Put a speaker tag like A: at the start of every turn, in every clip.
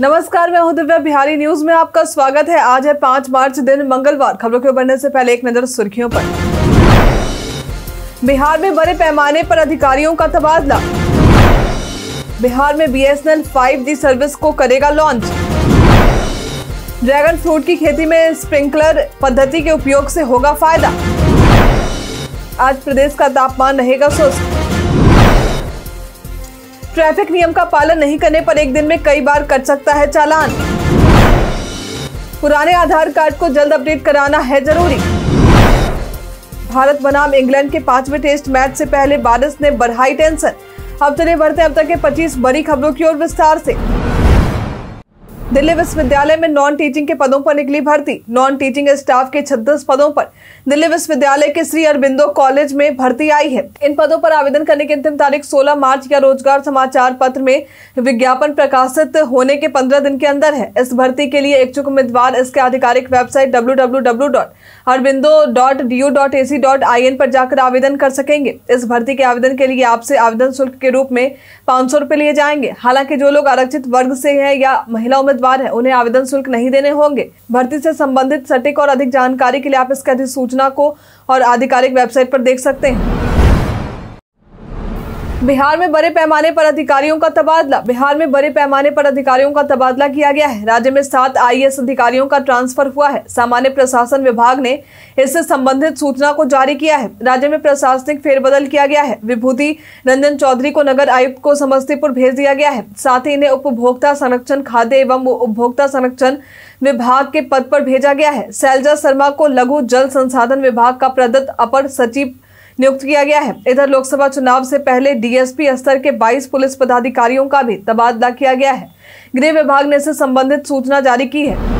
A: नमस्कार मैं हूं दिव्या बिहारी न्यूज में आपका स्वागत है आज है पांच मार्च दिन मंगलवार खबरों के बढ़ने से पहले एक नजर सुर्खियों पर बिहार में बड़े पैमाने पर अधिकारियों का तबादला बिहार में बीएसएनएल 5G सर्विस को करेगा लॉन्च ड्रैगन फ्रूट की खेती में स्प्रिंकलर पद्धति के उपयोग से होगा फायदा आज प्रदेश का तापमान रहेगा सुस्त ट्रैफिक नियम का पालन नहीं करने पर एक दिन में कई बार कट सकता है चालान पुराने आधार कार्ड को जल्द अपडेट कराना है जरूरी भारत बनाम इंग्लैंड के पांचवें टेस्ट मैच से पहले बारिश ने बढ़ाई टेंशन अब चले तो बढ़ते अब तक के 25 बड़ी खबरों की ओर विस्तार ऐसी दिल्ली विश्वविद्यालय में नॉन टीचिंग के पदों पर निकली भर्ती नॉन टीचिंग स्टाफ के 36 पदों पर दिल्ली विश्वविद्यालय के श्री अरबिंदो कॉलेज में भर्ती आई है इन पदों पर आवेदन करने की अंतिम तारीख 16 मार्च या रोजगार समाचार पत्र में विज्ञापन प्रकाशित होने के 15 दिन के अंदर है इस भर्ती के लिए इच्छुक उम्मीदवार इसके आधिकारिक वेबसाइट डब्ल्यू पर जाकर आवेदन कर सकेंगे इस भर्ती के आवेदन के लिए आपसे आवेदन शुल्क के रूप में पाँच लिए जाएंगे हालांकि जो लोग आरक्षित वर्ग से है या महिला उम्मीदवार हैं उन्हें आवेदन शुल्क नहीं देने होंगे भर्ती से संबंधित सटीक और अधिक जानकारी के लिए आप इसकी अधिसूचना को और आधिकारिक वेबसाइट पर देख सकते हैं बिहार में बड़े पैमाने पर अधिकारियों का तबादला बिहार में बड़े पैमाने पर अधिकारियों का तबादला किया गया है राज्य में सात आईएएस अधिकारियों का ट्रांसफर हुआ है सामान्य प्रशासन विभाग ने इससे संबंधित सूचना को जारी किया है राज्य में प्रशासनिक फेरबदल किया गया है विभूति रंजन चौधरी को नगर आयुक्त को समस्तीपुर भेज दिया गया है साथ ही इन्हें उपभोक्ता संरक्षण खाद्य एवं उपभोक्ता संरक्षण विभाग के पद पर भेजा गया है शैलजा शर्मा को लघु जल संसाधन विभाग का प्रदत्त अपर सचिव नियुक्त किया गया है इधर लोकसभा चुनाव से पहले डीएसपी स्तर के 22 पुलिस पदाधिकारियों का भी तबादला किया गया है गृह विभाग ने इससे संबंधित सूचना जारी की है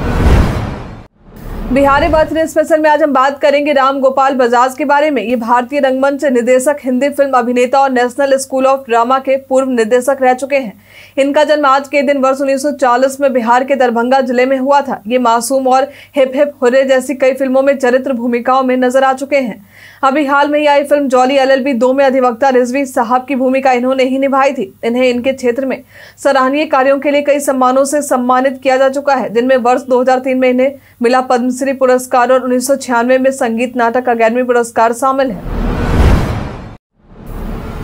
A: बिहारी बर्थडे स्पेशल में आज हम बात करेंगे राम गोपाल बजाज के बारे में ये भारतीय रंगमंच निर्देशक हिंदी फिल्म अभिनेता और नेशनल स्कूल ऑफ ड्रामा के पूर्व निर्देशक रह चुके हैं इनका जन्म आज के दिन वर्ष 1940 में बिहार के दरभंगा जिले में हुआ था ये मासूम और हिप हिप हुरे जैसी कई फिल्मों में चरित्र भूमिकाओं में नजर आ चुके हैं अभी हाल में ही आई फिल्म जॉली एल एल दो में अधिवक्ता रिजवी साहब की भूमिका इन्होंने ही निभाई थी इन्हें इनके क्षेत्र में सराहनीय कार्यों के लिए कई सम्मानों से सम्मानित किया जा चुका है जिनमें वर्ष दो में इन्हें मिला पद्म पद्मश्री पुरस्कार और उन्नीस में संगीत नाटक अकेडमी पुरस्कार शामिल है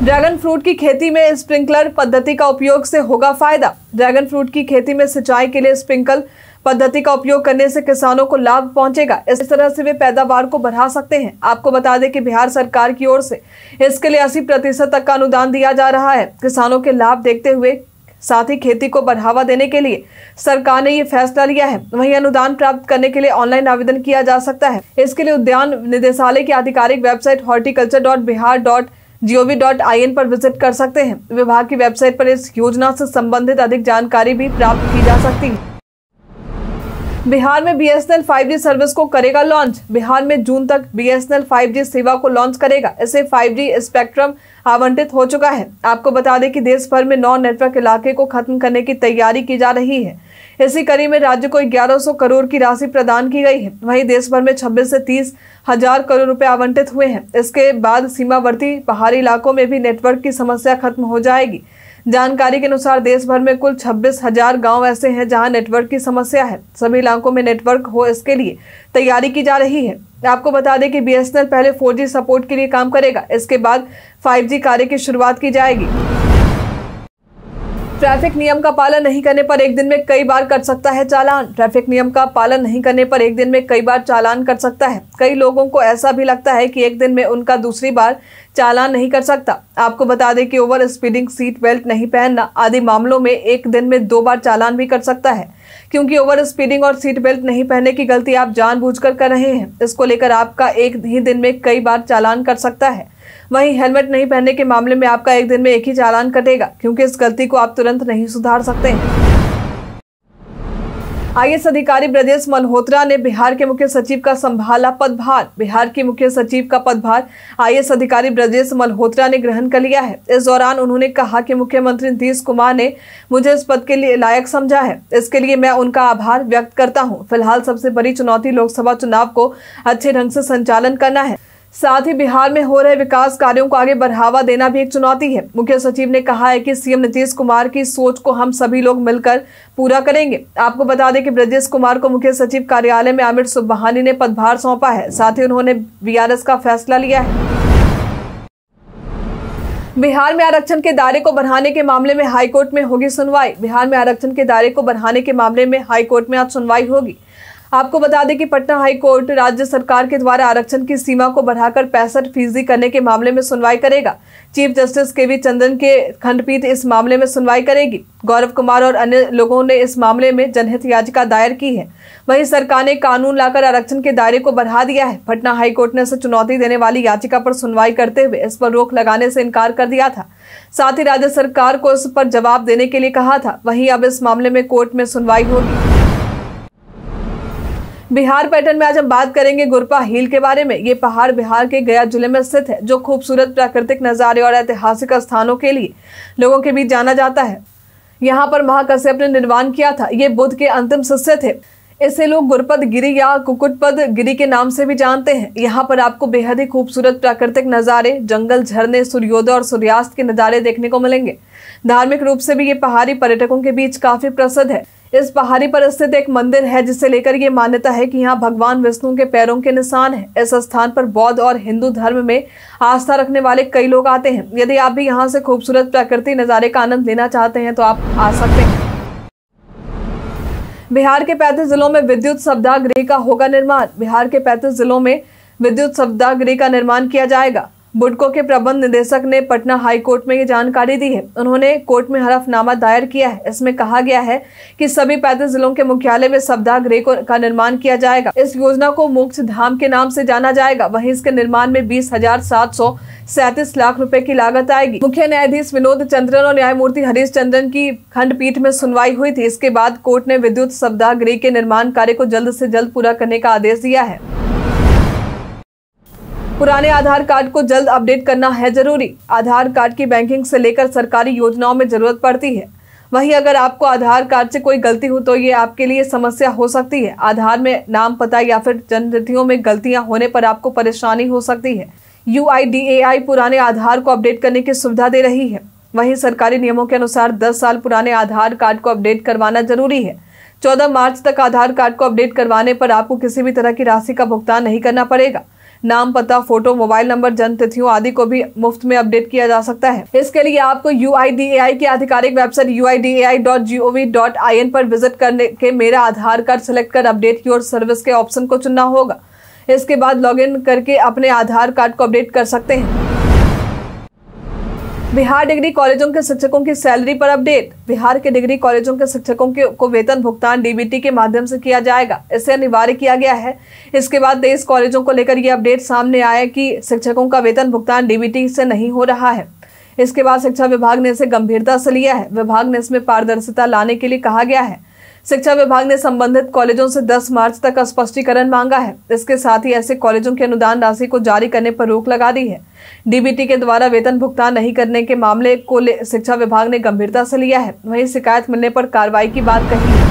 A: ड्रैगन फ्रूट की खेती में स्प्रिंकलर पद्धति का उपयोग से होगा फायदा ड्रैगन फ्रूट की खेती में सिंचाई के लिए स्प्रिंकल पद्धति का उपयोग करने से किसानों को लाभ पहुंचेगा इस तरह से वे पैदावार को बढ़ा सकते हैं आपको बता दें कि बिहार सरकार की ओर से इसके लिए अस्सी प्रतिशत तक का अनुदान दिया जा रहा है किसानों के लाभ देखते हुए साथ ही खेती को बढ़ावा देने के लिए सरकार ने ये फैसला लिया है वहीं अनुदान प्राप्त करने के लिए ऑनलाइन आवेदन किया जा सकता है इसके लिए उद्यान निदेशालय की आधिकारिक website horticulture dot Bihar dot G O V dot I N पर विजिट कर सकते हैं विभाग की वेबसाइट पर इस योजना से संबंधित अधिक जानकारी भी प्राप्त की जा सकती है बिहार में बीएसएनएल 5G सर्विस को करेगा लॉन्च बिहार में जून तक बीएसएनएल 5G सेवा को लॉन्च करेगा इसे 5G स्पेक्ट्रम आवंटित हो चुका है आपको बता दें कि देश भर में नॉन नेटवर्क इलाके को खत्म करने की तैयारी की जा रही है इसी कड़ी में राज्य को 1100 करोड़ की राशि प्रदान की गई है वहीं देश भर में 26 से तीस हजार करोड़ रुपए आवंटित हुए हैं इसके बाद सीमावर्ती पहाड़ी इलाकों में भी नेटवर्क की समस्या खत्म हो जाएगी जानकारी के अनुसार देश भर में कुल छब्बीस हजार गाँव ऐसे हैं जहां नेटवर्क की समस्या है सभी इलाकों में नेटवर्क हो इसके लिए तैयारी की जा रही है आपको बता दें कि बीएसएनएल पहले 4G सपोर्ट के लिए काम करेगा इसके बाद 5G कार्य की शुरुआत की जाएगी ट्रैफिक नियम का पालन नहीं करने पर एक दिन में कई बार कर सकता है चालान ट्रैफिक नियम का पालन नहीं करने पर एक दिन में कई बार चालान कर सकता है कई लोगों को ऐसा भी लगता है कि एक दिन में उनका दूसरी बार चालान नहीं कर सकता आपको बता दें कि ओवर स्पीडिंग सीट बेल्ट नहीं पहनना आदि मामलों में एक दिन में दो बार चालान भी कर सकता है क्योंकि ओवर स्पीडिंग और सीट बेल्ट नहीं पहनने की गलती आप जानबूझकर कर रहे हैं इसको लेकर आपका एक ही दिन में कई बार चालान कर सकता है वहीं हेलमेट नहीं पहनने के मामले में आपका एक दिन में एक ही चालान कटेगा क्योंकि इस गलती को आप तुरंत नहीं सुधार सकते हैं आईएएस अधिकारी ब्रजेश मल्होत्रा ने बिहार के मुख्य सचिव का संभाला पदभार बिहार के मुख्य सचिव का पदभार आईएएस अधिकारी ब्रजेश मल्होत्रा ने ग्रहण कर लिया है इस दौरान उन्होंने कहा कि मुख्यमंत्री नीतीश कुमार ने मुझे इस पद के लिए लायक समझा है इसके लिए मैं उनका आभार व्यक्त करता हूँ फिलहाल सबसे बड़ी चुनौती लोकसभा चुनाव को अच्छे ढंग से संचालन करना है साथ ही बिहार में हो रहे विकास कार्यों को आगे बढ़ावा देना भी एक चुनौती है मुख्य सचिव ने कहा है कि सीएम नीतीश कुमार की सोच को हम सभी लोग मिलकर पूरा करेंगे आपको बता दें कि ब्रजेश कुमार को मुख्य सचिव कार्यालय में आमिर सुबहानी ने पदभार सौंपा है साथ ही उन्होंने बीआरएस का फैसला लिया है बिहार में आरक्षण के दायरे को बढ़ाने के मामले में हाईकोर्ट में होगी सुनवाई बिहार में आरक्षण के दायरे को बढ़ाने के मामले में हाईकोर्ट में आज सुनवाई होगी आपको बता दें कि पटना हाई कोर्ट राज्य सरकार के द्वारा आरक्षण की सीमा को बढ़ाकर पैंसठ फीसदी करने के मामले में सुनवाई करेगा chief justice K V Chandan के खंडपीठ इस मामले में सुनवाई करेगी गौरव कुमार और अन्य लोगों ने इस मामले में जनहित याचिका दायर की है वहीं सरकार ने कानून लाकर आरक्षण के दायरे को बढ़ा दिया है पटना हाईकोर्ट ने इसे चुनौती देने वाली याचिका पर सुनवाई करते हुए इस पर रोक लगाने से इनकार कर दिया था साथ ही राज्य सरकार को इस पर जवाब देने के लिए कहा था वहीं अब इस मामले में कोर्ट में सुनवाई होगी बिहार पैटर्न में आज हम बात करेंगे गुरपा हिल के बारे में ये पहाड़ बिहार के गया जिले में स्थित है जो खूबसूरत प्राकृतिक नज़ारे और ऐतिहासिक स्थानों के लिए लोगों के बीच जाना जाता है यहाँ पर महाकश्यप ने निर्माण किया था ये बुद्ध के अंतिम शिष्य थे इसे लोग गुरपद गिरी या कुकुटपद गिरी के नाम से भी जानते हैं यहाँ पर आपको बेहद ही खूबसूरत प्राकृतिक नज़ारे जंगल झरने सूर्योदय और सूर्यास्त के नज़ारे देखने को मिलेंगे धार्मिक रूप से भी ये पहाड़ी पर्यटकों के बीच काफ़ी प्रसिद्ध है इस पहाड़ी पर स्थित एक मंदिर है जिसे लेकर ये मान्यता है कि यहाँ भगवान विष्णु के पैरों के निशान है इस स्थान पर बौद्ध और हिंदू धर्म में आस्था रखने वाले कई लोग आते हैं यदि आप भी यहाँ से खूबसूरत प्रकृति नज़ारे का आनंद लेना चाहते हैं तो आप आ सकते हैं बिहार के पैंतीस जिलों में विद्युत सप्ताह गृह का होगा निर्माण बिहार के पैंतीस जिलों में विद्युत सप्ताह गृह का निर्माण किया जाएगा बुडको के प्रबंध निदेशक ने पटना हाई कोर्ट में ये जानकारी दी है उन्होंने कोर्ट में हलफनामा दायर किया है इसमें कहा गया है कि सभी पैंतीस जिलों के मुख्यालय में सप्ताह गृह का निर्माण किया जाएगा इस योजना को मोक्ष धाम के नाम से जाना जाएगा वहीं इसके निर्माण में बीस हजार सात सौ सैतीस लाख रुपए की लागत आएगी मुख्य न्यायाधीश विनोद चंद्रन और न्यायमूर्ति हरीश चंद्रन की खंडपीठ में सुनवाई हुई थी इसके बाद कोर्ट ने विद्युत सप्ताह गृह के निर्माण कार्य को जल्द से जल्द पूरा करने का आदेश दिया है पुराने आधार कार्ड को जल्द अपडेट करना है जरूरी आधार कार्ड की बैंकिंग से लेकर सरकारी योजनाओं में जरूरत पड़ती है वहीं अगर आपको आधार कार्ड से कोई गलती हो तो ये आपके लिए समस्या हो सकती है आधार में नाम पता या फिर जनतियों में गलतियां होने पर आपको परेशानी हो सकती है यू पुराने आधार को अपडेट करने की सुविधा दे रही है वहीं सरकारी नियमों के अनुसार 10 साल पुराने आधार कार्ड को अपडेट करवाना जरूरी है 14 मार्च तक आधार कार्ड को अपडेट करवाने पर आपको किसी भी तरह की राशि का भुगतान नहीं करना पड़ेगा नाम पता फोटो मोबाइल नंबर जन्म तिथियों आदि को भी मुफ्त में अपडेट किया जा सकता है इसके लिए आपको यू की आधिकारिक वेबसाइट यू पर विजिट करने के मेरा आधार कार्ड सेलेक्ट कर अपडेट योर सर्विस के ऑप्शन को चुनना होगा इसके बाद लॉगिन करके अपने आधार कार्ड को अपडेट कर सकते हैं बिहार डिग्री कॉलेजों के शिक्षकों की सैलरी पर अपडेट बिहार के डिग्री कॉलेजों के शिक्षकों के को वेतन भुगतान डीबीटी के माध्यम से किया जाएगा इसे अनिवार्य किया गया है इसके बाद तेईस कॉलेजों को लेकर यह अपडेट सामने आया कि शिक्षकों का वेतन भुगतान डीबीटी से नहीं हो रहा है इसके बाद शिक्षा विभाग ने इसे गंभीरता से लिया है विभाग ने इसमें पारदर्शिता लाने के लिए कहा गया है शिक्षा विभाग ने संबंधित कॉलेजों से 10 मार्च तक स्पष्टीकरण मांगा है इसके साथ ही ऐसे कॉलेजों की अनुदान राशि को जारी करने पर रोक लगा दी है डीबीटी के द्वारा वेतन भुगतान नहीं करने के मामले को शिक्षा विभाग ने गंभीरता से लिया है वहीं शिकायत मिलने पर कार्रवाई की बात कही है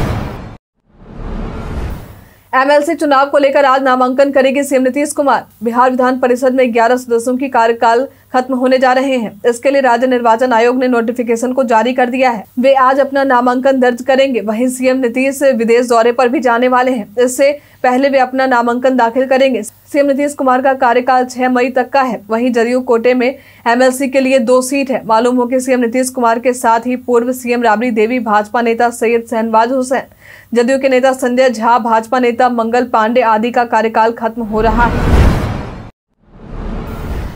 A: एमएलसी चुनाव को लेकर आज नामांकन करेगी सीएम नीतीश कुमार बिहार विधान परिषद में ग्यारह सदस्यों की कार्यकाल खत्म होने जा रहे हैं इसके लिए राज्य निर्वाचन आयोग ने नोटिफिकेशन को जारी कर दिया है वे आज अपना नामांकन दर्ज करेंगे वहीं सीएम नीतीश विदेश दौरे पर भी जाने वाले हैं इससे पहले वे अपना नामांकन दाखिल करेंगे सीएम नीतीश कुमार का कार्यकाल 6 मई तक का है वहीं जदयू कोटे में एमएलसी के लिए दो सीट है मालूम हो कि सीएम नीतीश कुमार के साथ ही पूर्व सीएम राबड़ी देवी भाजपा नेता सैयद शहनवाज हुसैन जदयू के नेता संजय झा भाजपा नेता मंगल पांडे आदि का कार्यकाल खत्म हो रहा है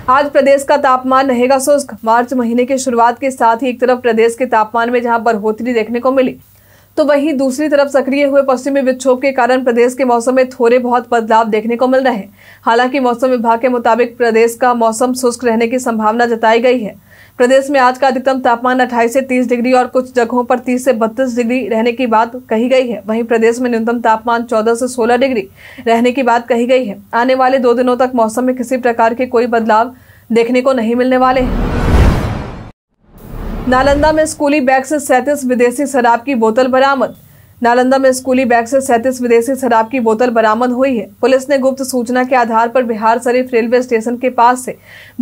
A: आज प्रदेश का तापमान रहेगा शुष्क मार्च महीने की शुरुआत के साथ ही एक तरफ प्रदेश के तापमान में जहां बढ़ोतरी देखने को मिली तो वहीं दूसरी तरफ सक्रिय हुए पश्चिमी विक्षोभ के कारण प्रदेश के मौसम में थोड़े बहुत बदलाव देखने को मिल रहे हैं हालांकि मौसम विभाग के मुताबिक प्रदेश का मौसम शुष्क रहने की संभावना जताई गई है प्रदेश में आज का अधिकतम तापमान अट्ठाईस से 30 डिग्री और कुछ जगहों पर 30 से 32 डिग्री रहने की बात कही गई है वहीं प्रदेश में न्यूनतम तापमान 14 से 16 डिग्री रहने की बात कही गई है आने वाले दो दिनों तक मौसम में किसी प्रकार के कोई बदलाव देखने को नहीं मिलने वाले हैं नालंदा में स्कूली बैग से सैंतीस विदेशी शराब की बोतल बरामद नालंदा में स्कूली बैग से सैंतीस विदेशी शराब की बोतल बरामद हुई है पुलिस ने गुप्त सूचना के आधार पर बिहार शरीफ रेलवे स्टेशन के पास से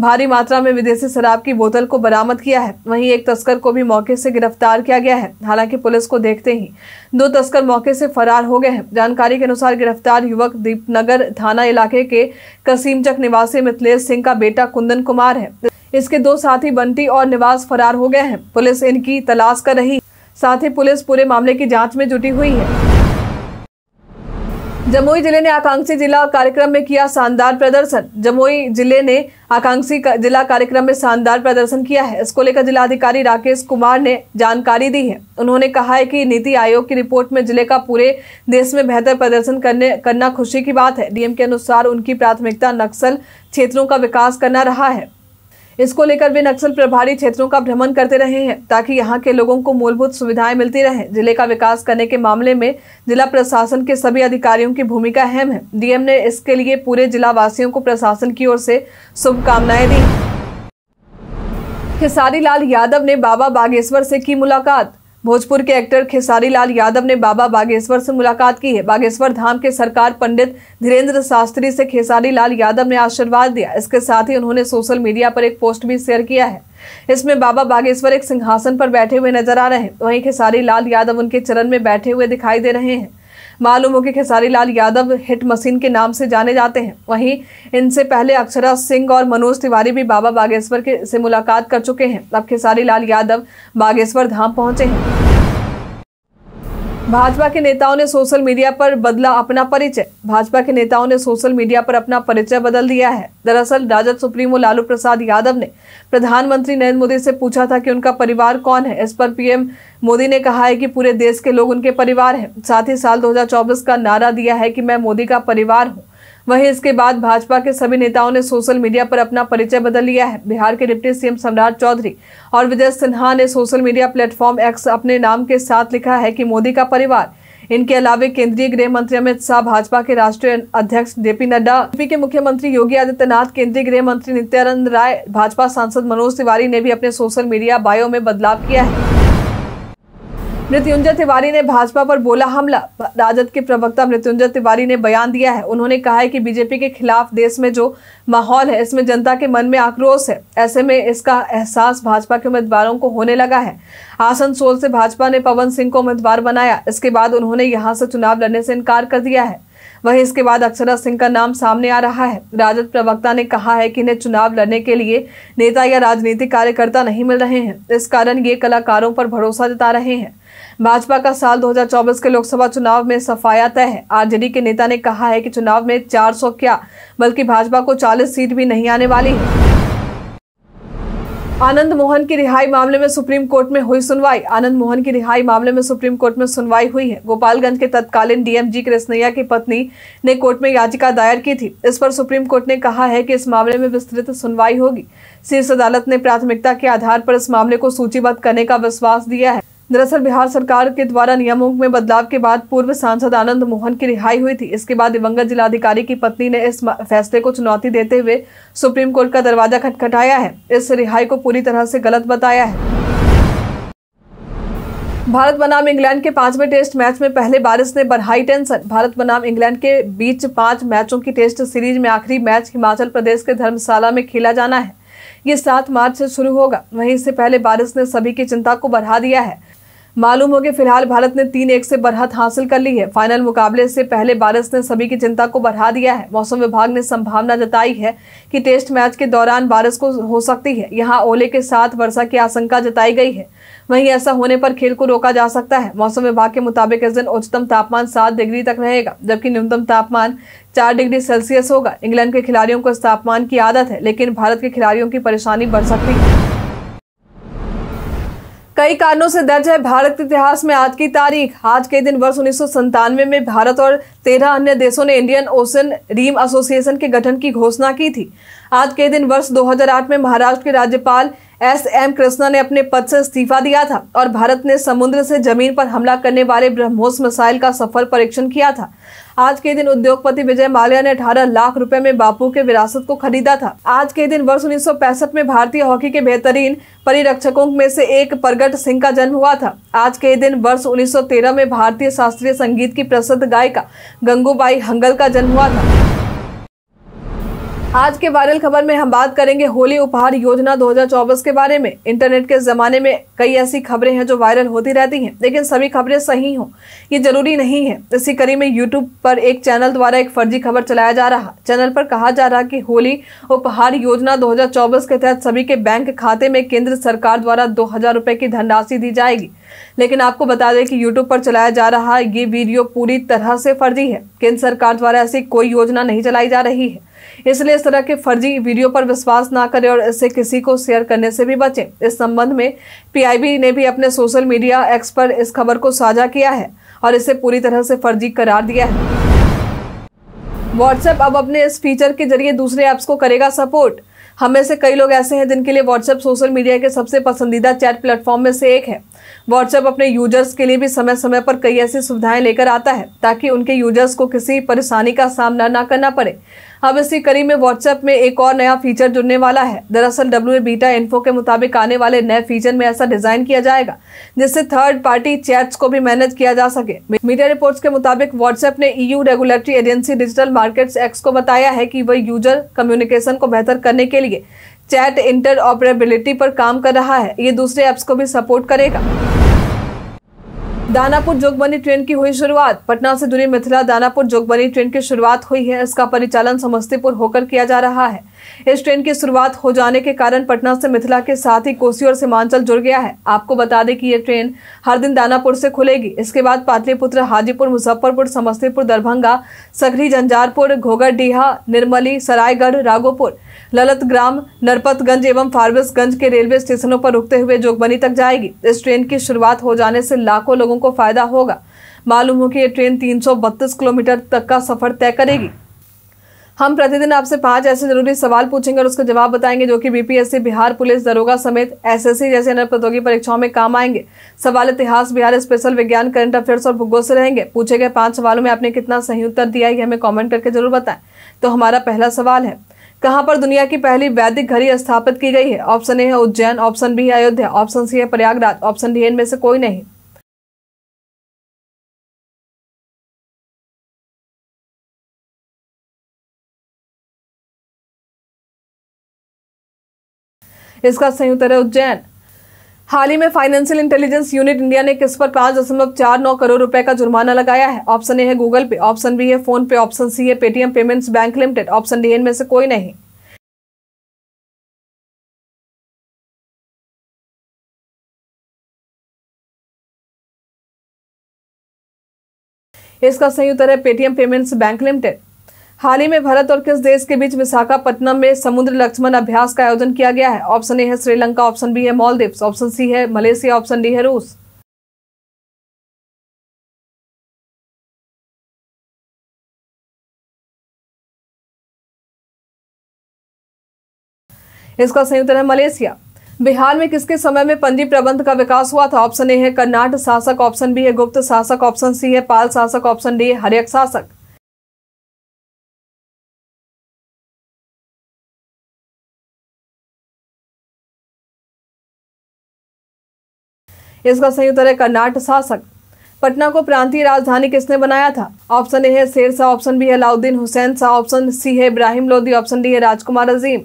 A: भारी मात्रा में विदेशी शराब की बोतल को बरामद किया है वहीं एक तस्कर को भी मौके से गिरफ्तार किया गया है हालांकि पुलिस को देखते ही दो तस्कर मौके से फरार हो गए हैं जानकारी के अनुसार गिरफ्तार युवक दीपनगर थाना इलाके के कसीमचक निवासी मिथिलेश सिंह का बेटा कुंदन कुमार है इसके दो साथी बंटी और निवास फरार हो गए हैं पुलिस इनकी तलाश कर रही साथ ही पुलिस पूरे मामले की जांच में जुटी हुई है जमुई जिले ने आकांक्षी जिला कार्यक्रम में किया शानदार प्रदर्शन जमुई जिले ने आकांक्षी का जिला कार्यक्रम में शानदार प्रदर्शन किया है इसको लेकर जिलाधिकारी राकेश कुमार ने जानकारी दी है उन्होंने कहा है कि नीति आयोग की रिपोर्ट में जिले का पूरे देश में बेहतर प्रदर्शन करने करना खुशी की बात है डीएम के अनुसार उनकी प्राथमिकता नक्सल क्षेत्रों का विकास करना रहा है इसको लेकर वे नक्सल प्रभारी क्षेत्रों का भ्रमण करते रहे हैं ताकि यहाँ के लोगों को मूलभूत सुविधाएं मिलती रहे जिले का विकास करने के मामले में जिला प्रशासन के सभी अधिकारियों की भूमिका अहम है डीएम ने इसके लिए पूरे जिला वासियों को प्रशासन की ओर से शुभकामनाएं दी खेसारी लाल यादव ने बाबा बागेश्वर से की मुलाकात भोजपुर के एक्टर खेसारी लाल यादव ने बाबा बागेश्वर से मुलाकात की है बागेश्वर धाम के सरकार पंडित धीरेन्द्र शास्त्री से खेसारी लाल यादव ने आशीर्वाद दिया इसके साथ ही उन्होंने सोशल मीडिया पर एक पोस्ट भी शेयर किया है इसमें बाबा बागेश्वर एक सिंहासन पर बैठे हुए नजर आ रहे हैं वहीं खेसारी लाल यादव उनके चरण में बैठे हुए दिखाई दे रहे हैं मालूम हो कि खेसारी लाल यादव हिट मशीन के नाम से जाने जाते हैं वहीं इनसे पहले अक्षरा सिंह और मनोज तिवारी भी बाबा बागेश्वर के से मुलाकात कर चुके हैं अब खेसारी लाल यादव बागेश्वर धाम पहुंचे हैं भाजपा के नेताओं ने सोशल मीडिया पर बदला अपना परिचय भाजपा के नेताओं ने सोशल मीडिया पर अपना परिचय बदल दिया है दरअसल राजद सुप्रीमो लालू प्रसाद यादव ने प्रधानमंत्री नरेंद्र मोदी से पूछा था कि उनका परिवार कौन है इस पर पीएम मोदी ने कहा है कि पूरे देश के लोग उनके परिवार हैं साथ ही साल 2024 का नारा दिया है कि मैं मोदी का परिवार हूँ वहीं इसके बाद भाजपा के सभी नेताओं ने सोशल मीडिया पर अपना परिचय बदल लिया है बिहार के डिप्टी सीएम सम्राट चौधरी और विजय सिन्हा ने सोशल मीडिया प्लेटफॉर्म एक्स अपने नाम के साथ लिखा है कि मोदी का परिवार इनके अलावे केंद्रीय गृह मंत्री अमित शाह भाजपा के राष्ट्रीय अध्यक्ष जेपी नड्डा यूपी के मुख्यमंत्री योगी आदित्यनाथ केंद्रीय गृह मंत्री नित्यानंद राय भाजपा सांसद मनोज तिवारी ने भी अपने सोशल मीडिया बायो में बदलाव किया है मृत्युंजय तिवारी ने भाजपा पर बोला हमला राजद के प्रवक्ता मृत्युंजय तिवारी ने बयान दिया है उन्होंने कहा है कि बीजेपी के खिलाफ देश में जो माहौल है इसमें जनता के मन में आक्रोश है ऐसे में इसका एहसास भाजपा के उम्मीदवारों को होने लगा है आसनसोल से भाजपा ने पवन सिंह को उम्मीदवार बनाया इसके बाद उन्होंने यहाँ से चुनाव लड़ने से इनकार कर दिया है वहीं इसके बाद अक्षरा सिंह का नाम सामने आ रहा है राजद प्रवक्ता ने कहा है कि इन्हें चुनाव लड़ने के लिए नेता या राजनीतिक कार्यकर्ता नहीं मिल रहे हैं इस कारण ये कलाकारों पर भरोसा जता रहे हैं भाजपा का साल 2024 के लोकसभा चुनाव में सफाया तय है आरजेडी के नेता ने कहा है कि चुनाव में 400 क्या बल्कि भाजपा को 40 सीट भी नहीं आने वाली है आनंद मोहन की रिहाई मामले में सुप्रीम कोर्ट में हुई सुनवाई आनंद मोहन की रिहाई मामले में सुप्रीम कोर्ट में सुनवाई हुई है गोपालगंज के तत्कालीन डीएमजी कृष्णैया की पत्नी ने कोर्ट में याचिका दायर की थी इस पर सुप्रीम कोर्ट ने कहा है कि इस मामले में विस्तृत सुनवाई होगी शीर्ष अदालत ने प्राथमिकता के आधार पर इस मामले को सूचीबद्ध करने का विश्वास दिया है दरअसल बिहार सरकार के द्वारा नियमों में बदलाव के बाद पूर्व सांसद आनंद मोहन की रिहाई हुई थी इसके बाद दिवंगत जिलाधिकारी की पत्नी ने इस फैसले को चुनौती देते हुए सुप्रीम कोर्ट का दरवाजा खटखटाया है इस रिहाई को पूरी तरह से गलत बताया है भारत बनाम इंग्लैंड के पांचवें टेस्ट मैच में पहले बारिश ने बढ़ाई टेंशन भारत बनाम इंग्लैंड के बीच पांच मैचों की टेस्ट सीरीज में आखिरी मैच हिमाचल प्रदेश के धर्मशाला में खेला जाना है ये सात मार्च से शुरू होगा वहीं इससे पहले बारिश ने सभी की चिंता को बढ़ा दिया है मालूम हो कि फिलहाल भारत ने तीन एक से बढ़त हासिल कर ली है फाइनल मुकाबले से पहले बारिश ने सभी की चिंता को बढ़ा दिया है मौसम विभाग ने संभावना जताई है कि टेस्ट मैच के दौरान बारिश को हो सकती है यहाँ ओले के साथ वर्षा की आशंका जताई गई है वहीं ऐसा होने पर खेल को रोका जा सकता है मौसम विभाग के मुताबिक इस दिन उच्चतम तापमान सात डिग्री तक रहेगा जबकि न्यूनतम तापमान चार डिग्री सेल्सियस होगा इंग्लैंड के खिलाड़ियों को इस तापमान की आदत है लेकिन भारत के खिलाड़ियों की परेशानी बढ़ सकती है कई कारणों से दर्ज है भारत इतिहास में आज की तारीख आज के दिन वर्ष उन्नीस में भारत और तेरह अन्य देशों ने इंडियन ओशन रीम एसोसिएशन के गठन की घोषणा की थी आज के दिन वर्ष 2008 में महाराष्ट्र के राज्यपाल एस एम कृष्णा ने अपने पद से इस्तीफा दिया था और भारत ने समुद्र से जमीन पर हमला करने वाले ब्रह्मोस मिसाइल का सफल परीक्षण किया था आज के दिन उद्योगपति विजय माल्या ने अठारह लाख रूपए में बापू के विरासत को खरीदा था आज के दिन वर्ष उन्नीस में भारतीय हॉकी के बेहतरीन परिरक्षकों में से एक प्रगट सिंह का जन्म हुआ था आज के दिन वर्ष 1913 में भारतीय शास्त्रीय संगीत की प्रसिद्ध गायिका गंगूबाई हंगल का जन्म हुआ था आज के वायरल खबर में हम बात करेंगे होली उपहार योजना 2024 के बारे में इंटरनेट के जमाने में कई ऐसी खबरें हैं जो वायरल होती रहती हैं लेकिन सभी खबरें सही हों ये जरूरी नहीं है इसी कड़ी में यूट्यूब पर एक चैनल द्वारा एक फर्जी खबर चलाया जा रहा चैनल पर कहा जा रहा कि होली उपहार योजना दो के तहत सभी के बैंक खाते में केंद्र सरकार द्वारा दो हजार की धनराशि दी जाएगी लेकिन आपको बता दें कि यूट्यूब पर चलाया जा रहा ये वीडियो पूरी तरह से फर्जी है केंद्र सरकार द्वारा ऐसी कोई योजना नहीं चलाई जा रही है इसलिए इस तरह के फर्जी वीडियो पर विश्वास ना करें और इसे किसी को शेयर करने से भी बचें इस संबंध में पीआईबी ने भी अपने सोशल मीडिया एक्स पर इस खबर को साझा किया है और इसे पूरी तरह से फर्जी करार दिया है व्हाट्सएप अब अपने इस फीचर के जरिए दूसरे ऐप्स को करेगा सपोर्ट हम में से कई लोग ऐसे हैं जिनके लिए व्हाट्सएप सोशल मीडिया के सबसे पसंदीदा चैट प्लेटफॉर्म में से एक है व्हाट्सएप अपने यूजर्स के लिए भी समय समय पर कई ऐसी सुविधाएं लेकर आता है ताकि उनके यूजर्स को किसी परेशानी का सामना न करना पड़े अब इसी कड़ी में व्हाट्सएप में एक और नया फीचर जुड़ने वाला है दरअसल डब्ल्यू बीटा इन्फो के मुताबिक आने वाले नए फीचर में ऐसा डिजाइन किया जाएगा जिससे थर्ड पार्टी चैट्स को भी मैनेज किया जा सके मीडिया रिपोर्ट्स के मुताबिक व्हाट्सएप ने EU regulatory agency digital markets act को बताया है कि वह यूजर कम्युनिकेशन को बेहतर करने के लिए चैट इंटर पर काम कर रहा है ये दूसरे ऐप्स को भी सपोर्ट करेगा दानापुर जोगबनी ट्रेन की हुई शुरुआत पटना से दूरी मिथिला दानापुर जोगबनी ट्रेन की शुरुआत हुई है इसका परिचालन समस्तीपुर होकर किया जा रहा है इस ट्रेन की शुरुआत हो जाने के कारण पटना से मिथिला के साथ ही कोसी और सीमांचल जुड़ गया है आपको बता दें कि यह ट्रेन हर दिन दानापुर से खुलेगी इसके बाद पाटलिपुत्र हाजीपुर मुजफ्फरपुर समस्तीपुर दरभंगा सगरी झंझारपुर घोगरडीहा निर्मली सरायगढ़ राघोपुर ललतग्राम नरपतगंज एवं फारबिसगंज के रेलवे स्टेशनों पर रुकते हुए जोगबनी तक जाएगी इस ट्रेन की शुरुआत हो जाने से लाखों लोगों को फायदा होगा मालूम हो कि यह ट्रेन तीन किलोमीटर तक का सफर तय करेगी हम प्रतिदिन आपसे पांच ऐसे जरूरी सवाल पूछेंगे और उसका जवाब बताएंगे जो कि बीपीएससी बिहार पुलिस दरोगा समेत एसएससी जैसे अन्य प्रतियोगी परीक्षाओं में काम आएंगे सवाल इतिहास बिहार स्पेशल विज्ञान करंट अफेयर्स और भूगोल से रहेंगे पूछे गए पांच सवालों में आपने कितना सही उत्तर दिया है हमें कॉमेंट करके जरूर बताएं तो हमारा पहला सवाल है कहाँ पर दुनिया की पहली वैदिक घड़ी स्थापित की गई है ऑप्शन ए है उज्जैन ऑप्शन बी है अयोध्या ऑप्शन सी है प्रयागराज ऑप्शन डी इनमें से कोई नहीं इसका संयुक्त है उज्जैन हाल ही में फाइनेंशियल इंटेलिजेंस यूनिट इंडिया ने किस पर पांच दशमलव चार नौ करोड़ रुपए का जुर्माना लगाया है ऑप्शन ए है गूगल पे ऑप्शन बी है फोन पे ऑप्शन सी है Paytm payments bank limited option D इनमें से कोई नहीं इसका सही उत्तर है पेटीएम पेमेंट्स बैंक लिमिटेड हाल ही में भारत और किस देश के बीच विशाखापट्टनम में समुद्र लक्ष्मण अभ्यास का आयोजन किया गया है ऑप्शन ए है श्रीलंका ऑप्शन बी है मॉलदीव ऑप्शन सी है मलेशिया ऑप्शन डी है रूस इसका उत्तर है मलेशिया बिहार में किसके समय में पंजी प्रबंध का विकास हुआ था ऑप्शन ए है कर्नाट शासक ऑप्शन बी है गुप्त शासक ऑप्शन सी है पाल शासक ऑप्शन डी है हरियक शासक इसका संयुक्त है कर्नाट शासक पटना को प्रांतीय राजधानी किसने बनाया था ऑप्शन ए है शेर शाह ऑप्शन बी है अलाउद्दीन हुसैन शाह ऑप्शन सी है इब्राहिम लोधी ऑप्शन डी है राजकुमार अजीम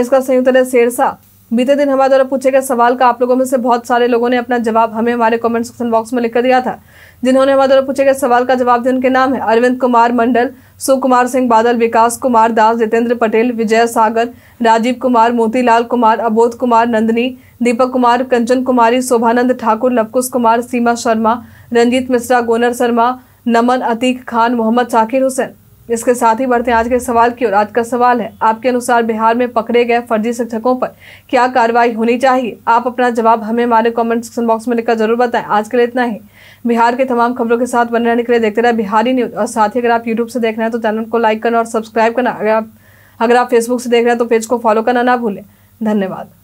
A: इसका संयुक्त है शेरशाह बीते दिन हमारे द्वारा पूछे गए सवाल का आप लोगों में से बहुत सारे लोगों ने अपना जवाब हमें हमारे कमेंट सेक्शन बॉक्स में लिखकर दिया था जिन्होंने हमारे द्वारा पूछे गए सवाल का जवाब दिया उनके नाम है अरविंद कुमार मंडल सुकुमार सिंह बादल विकास कुमार दास जितेंद्र पटेल विजय सागर राजीव कुमार मोतीलाल कुमार अबोध कुमार नंदनी दीपक कुमार कंचन कुमारी शोभानंद ठाकुर लवकुश कुमार सीमा शर्मा रंजीत मिश्रा गोनर शर्मा नमन अतीक खान मोहम्मद साकिर हुसैन इसके साथ ही बढ़ते हैं आज के सवाल की ओर आज का सवाल है आपके अनुसार बिहार में पकड़े गए फर्जी शिक्षकों पर क्या कार्रवाई होनी चाहिए आप अपना जवाब हमें हमारे कमेंट सेक्शन बॉक्स में लिखकर जरूर बताएं आज के लिए इतना ही बिहार के तमाम खबरों के साथ बने रहने के लिए देखते रहे बिहारी न्यूज और साथ ही अगर आप यूट्यूब से देख रहे हैं तो चैनल को लाइक करना और सब्सक्राइब करना अगर आप अगर आप फेसबुक से देख रहे हैं तो पेज को फॉलो करना ना भूलें धन्यवाद